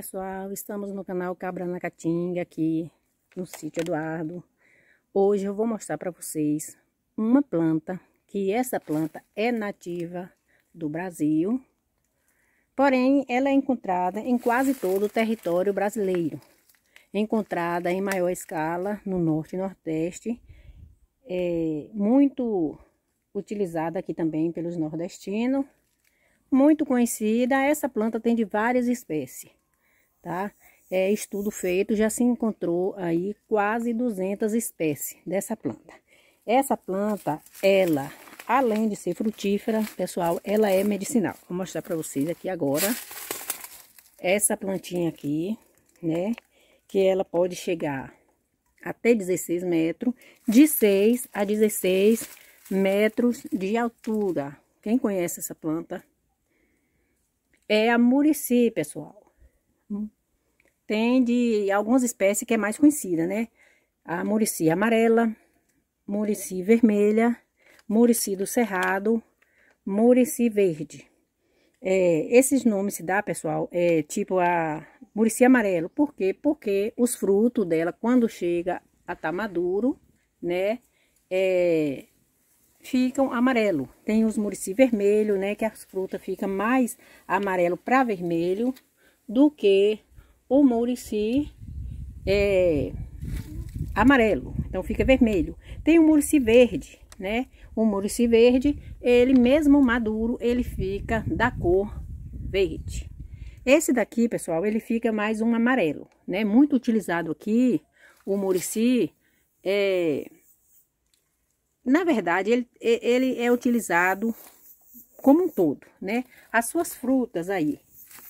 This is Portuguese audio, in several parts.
pessoal, estamos no canal Cabra na Caatinga, aqui no sítio Eduardo. Hoje eu vou mostrar para vocês uma planta, que essa planta é nativa do Brasil, porém ela é encontrada em quase todo o território brasileiro. Encontrada em maior escala no norte e nordeste, é muito utilizada aqui também pelos nordestinos, muito conhecida, essa planta tem de várias espécies tá? É, estudo feito, já se encontrou aí quase 200 espécies dessa planta. Essa planta, ela, além de ser frutífera, pessoal, ela é medicinal. Vou mostrar para vocês aqui agora. Essa plantinha aqui, né? Que ela pode chegar até 16 metros, de 6 a 16 metros de altura. Quem conhece essa planta? É a murici, pessoal. Tem de algumas espécies que é mais conhecida, né? A murici amarela, murici vermelha, murici do cerrado, murici verde. É, esses nomes se dá, pessoal, é tipo a murici amarelo. Por quê? Porque os frutos dela, quando chega a estar tá maduro, né, é, ficam amarelo. Tem os murici vermelho, né, que as frutas ficam mais amarelo para vermelho do que o murici é, amarelo, então fica vermelho. Tem o murici verde, né? O murici verde, ele mesmo maduro, ele fica da cor verde. Esse daqui, pessoal, ele fica mais um amarelo, né? Muito utilizado aqui, o murici, é... na verdade, ele, ele é utilizado como um todo, né? As suas frutas aí,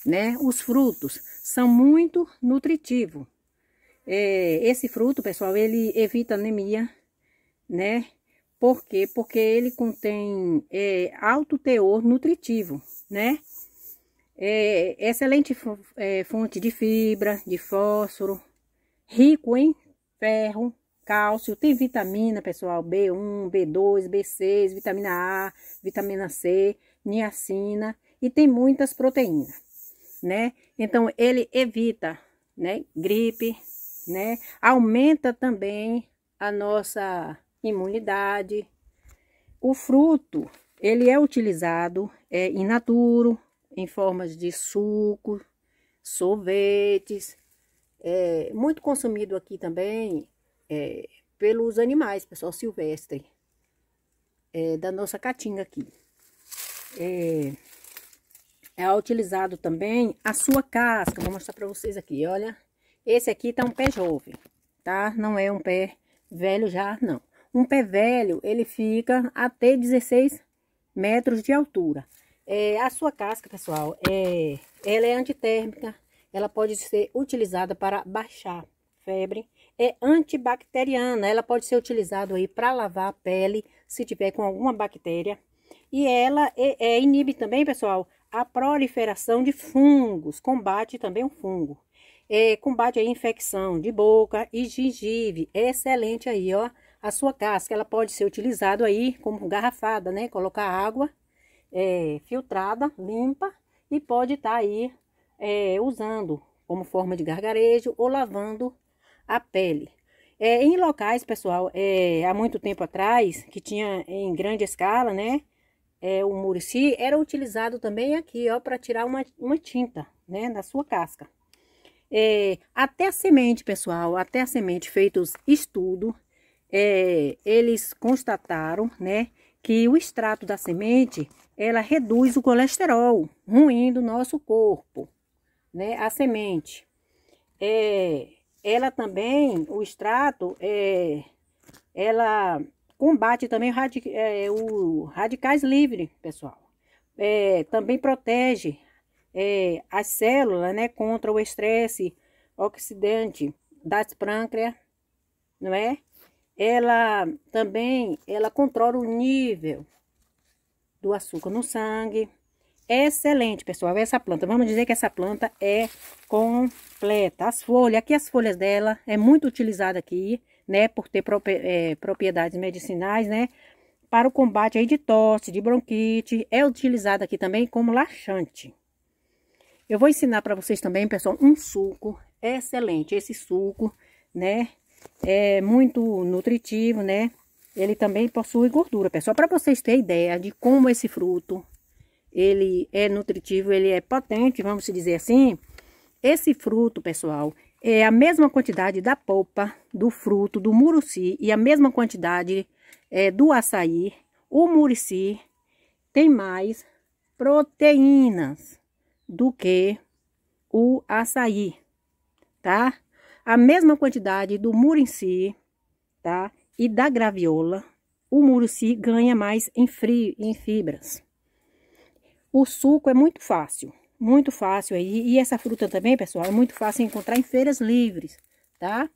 né? Os frutos, são muito nutritivos. É, esse fruto, pessoal, ele evita anemia, né? Por quê? Porque ele contém é, alto teor nutritivo, né? É, excelente é, fonte de fibra, de fósforo, rico em ferro, cálcio, tem vitamina, pessoal, B1, B2, B6, vitamina A, vitamina C, niacina e tem muitas proteínas né? Então ele evita, né, gripe, né? Aumenta também a nossa imunidade. O fruto, ele é utilizado é, in naturo, em formas de suco, sorvetes, é, muito consumido aqui também é, pelos animais, pessoal silvestre, é, da nossa caatinga aqui. É, é utilizado também a sua casca. Vou mostrar para vocês aqui, olha. Esse aqui tá um pé jovem, tá? Não é um pé velho já, não. Um pé velho, ele fica até 16 metros de altura. É, a sua casca, pessoal, é, ela é antitérmica. Ela pode ser utilizada para baixar febre. É antibacteriana. Ela pode ser utilizada aí para lavar a pele, se tiver com alguma bactéria. E ela é, é, inibe também, pessoal, a proliferação de fungos, combate também um fungo. É, combate a infecção de boca e gengive, é excelente aí, ó. A sua casca, ela pode ser utilizada aí como garrafada, né? Colocar água é, filtrada, limpa e pode estar tá aí é, usando como forma de gargarejo ou lavando a pele. É, em locais, pessoal, é, há muito tempo atrás, que tinha em grande escala, né? é, o murici era utilizado também aqui, ó, para tirar uma, uma tinta, né, da sua casca. É, até a semente, pessoal, até a semente, feitos estudo, é, eles constataram, né, que o extrato da semente, ela reduz o colesterol ruim do nosso corpo, né, a semente. É, ela também, o extrato, é, ela Combate também radi é, o radicais livres, pessoal. É, também protege é, as células né, contra o estresse oxidante das pâncreas, não é? Ela também ela controla o nível do açúcar no sangue. É excelente, pessoal, essa planta. Vamos dizer que essa planta é completa. As folhas, aqui as folhas dela é muito utilizada aqui né, por ter é, propriedades medicinais, né, para o combate aí de tosse, de bronquite, é utilizado aqui também como laxante. Eu vou ensinar para vocês também, pessoal, um suco excelente, esse suco, né, é muito nutritivo, né, ele também possui gordura, pessoal, para vocês terem ideia de como esse fruto, ele é nutritivo, ele é potente, vamos dizer assim, esse fruto, pessoal, é a mesma quantidade da polpa, do fruto, do muruci e a mesma quantidade é, do açaí. O muruci tem mais proteínas do que o açaí, tá? A mesma quantidade do muruci, tá? E da graviola, o muruci ganha mais em, frio, em fibras. O suco é muito fácil. Muito fácil aí. E essa fruta também, pessoal, é muito fácil encontrar em feiras livres, tá?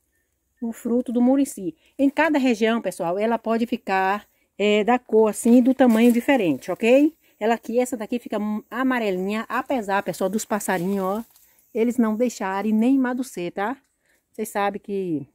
O fruto do murici. Em cada região, pessoal, ela pode ficar é, da cor assim, do tamanho diferente, ok? Ela aqui, essa daqui fica amarelinha, apesar, pessoal, dos passarinhos, ó. Eles não deixarem nem madurecer, tá? Vocês sabem que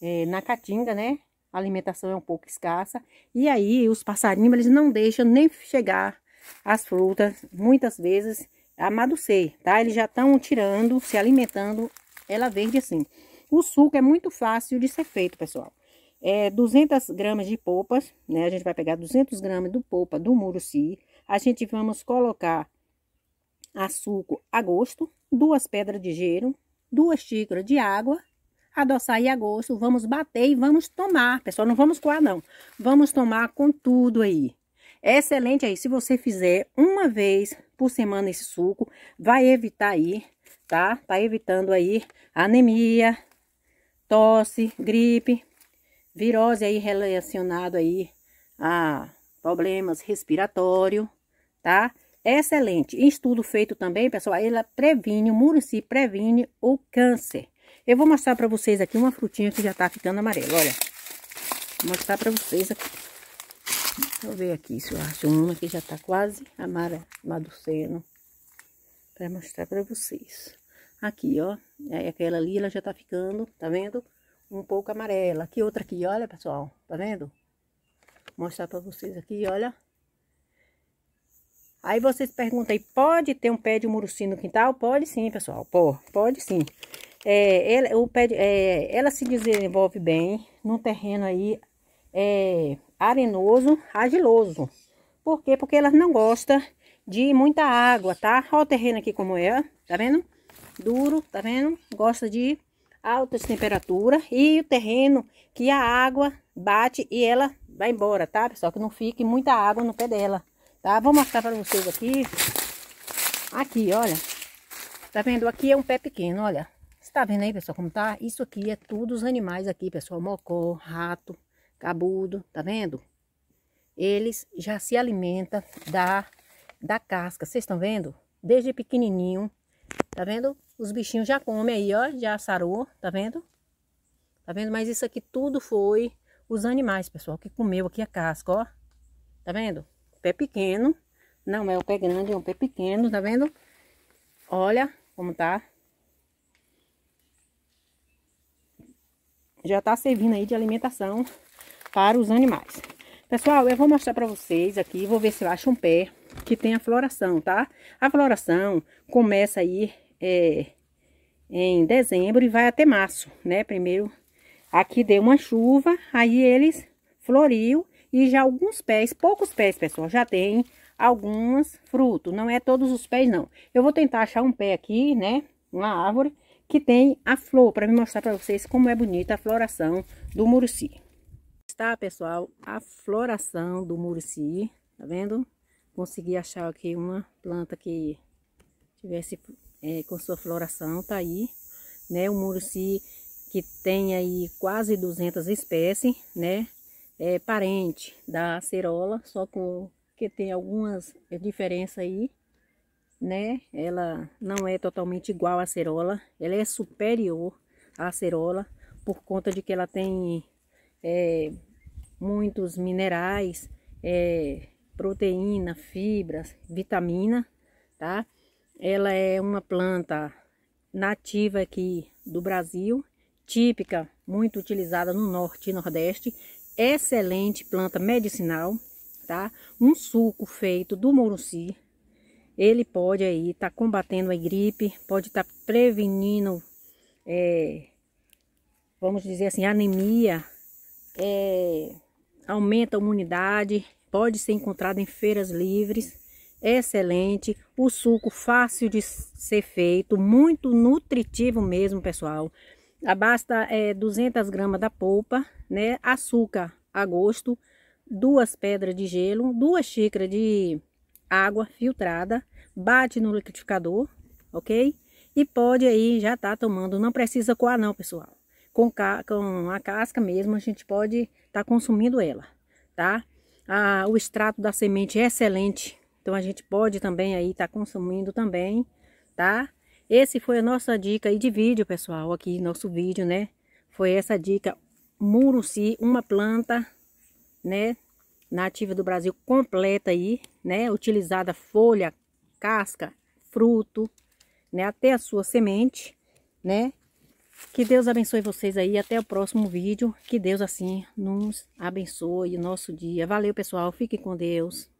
é, na caatinga, né? A alimentação é um pouco escassa. E aí, os passarinhos, eles não deixam nem chegar as frutas, muitas vezes amadurecer, tá? Eles já estão tirando, se alimentando ela verde assim. O suco é muito fácil de ser feito, pessoal. É 200 gramas de polpas, né? A gente vai pegar 200 gramas do polpa do muruci. A gente vamos colocar a suco a gosto, duas pedras de gelo, duas xícaras de água, adoçar aí a gosto, vamos bater e vamos tomar, pessoal, não vamos coar não. Vamos tomar com tudo aí, é excelente aí, se você fizer uma vez por semana esse suco, vai evitar aí, tá? Tá evitando aí anemia, tosse, gripe, virose aí relacionado aí a problemas respiratórios, tá? É excelente. Estudo feito também, pessoal, ela previne, o murici previne o câncer. Eu vou mostrar para vocês aqui uma frutinha que já tá ficando amarela, olha. Vou mostrar para vocês aqui. Deixa eu ver aqui se eu acho uma que já tá quase amara, amaducendo. Pra mostrar pra vocês. Aqui, ó. É, é aquela ali, ela já tá ficando, tá vendo? Um pouco amarela. Aqui, outra aqui, olha, pessoal. Tá vendo? Vou mostrar pra vocês aqui, olha. Aí vocês perguntam aí, pode ter um pé de muruci no quintal? Pode sim, pessoal. Pô, pode sim. É, ela, o pé de, é, ela se desenvolve bem num terreno aí é, arenoso, argiloso. Por quê? Porque elas não gostam de muita água, tá? Olha o terreno aqui como é, tá vendo? Duro, tá vendo? Gosta de altas temperaturas e o terreno que a água bate e ela vai embora, tá? Pessoal, que não fique muita água no pé dela, tá? Vou mostrar para vocês aqui. Aqui, olha. Tá vendo? Aqui é um pé pequeno, olha. Você tá vendo aí, pessoal, como tá? Isso aqui é tudo os animais aqui, pessoal. Mocó, rato, cabudo, tá vendo? Eles já se alimentam da, da casca, vocês estão vendo? Desde pequenininho, tá vendo? Os bichinhos já comem aí, ó, já sarou, tá vendo? Tá vendo? Mas isso aqui tudo foi os animais, pessoal, que comeu aqui a casca, ó. Tá vendo? Pé pequeno, não é o pé grande, é um pé pequeno, tá vendo? Olha como tá. Já tá servindo aí de alimentação para os animais. Pessoal, eu vou mostrar para vocês aqui, vou ver se eu acho um pé que tem a floração, tá? A floração começa aí é, em dezembro e vai até março, né? Primeiro, aqui deu uma chuva, aí eles floriu e já alguns pés, poucos pés, pessoal, já tem algumas frutos. Não é todos os pés, não. Eu vou tentar achar um pé aqui, né? Uma árvore que tem a flor, para me mostrar para vocês como é bonita a floração do muruci está, pessoal, a floração do murici, tá vendo? Consegui achar aqui uma planta que tivesse é, com sua floração, tá aí, né? O murici que tem aí quase 200 espécies, né? É parente da acerola, só que tem algumas diferenças aí, né? Ela não é totalmente igual à acerola, ela é superior à acerola por conta de que ela tem é, muitos minerais, é, proteína, fibras, vitamina, tá? Ela é uma planta nativa aqui do Brasil, típica, muito utilizada no norte e nordeste, excelente planta medicinal, tá? Um suco feito do moruci, ele pode aí estar tá combatendo a gripe, pode estar tá prevenindo, é, vamos dizer assim, anemia, é, aumenta a imunidade, pode ser encontrado em feiras livres, excelente, o suco fácil de ser feito, muito nutritivo mesmo, pessoal. Abasta é, 200 gramas da polpa, né? Açúcar a gosto, duas pedras de gelo, duas xícaras de água filtrada, bate no liquidificador, ok? E pode aí já tá tomando, não precisa coar não, pessoal com, com a casca mesmo, a gente pode estar tá consumindo ela, tá? Ah, o extrato da semente é excelente, então a gente pode também aí estar tá consumindo também, tá? Esse foi a nossa dica aí de vídeo, pessoal, aqui nosso vídeo, né? Foi essa dica, muruci, uma planta, né? Nativa do Brasil completa aí, né? Utilizada folha, casca, fruto, né? Até a sua semente, né? Que Deus abençoe vocês aí. Até o próximo vídeo. Que Deus assim nos abençoe o nosso dia. Valeu, pessoal. Fiquem com Deus.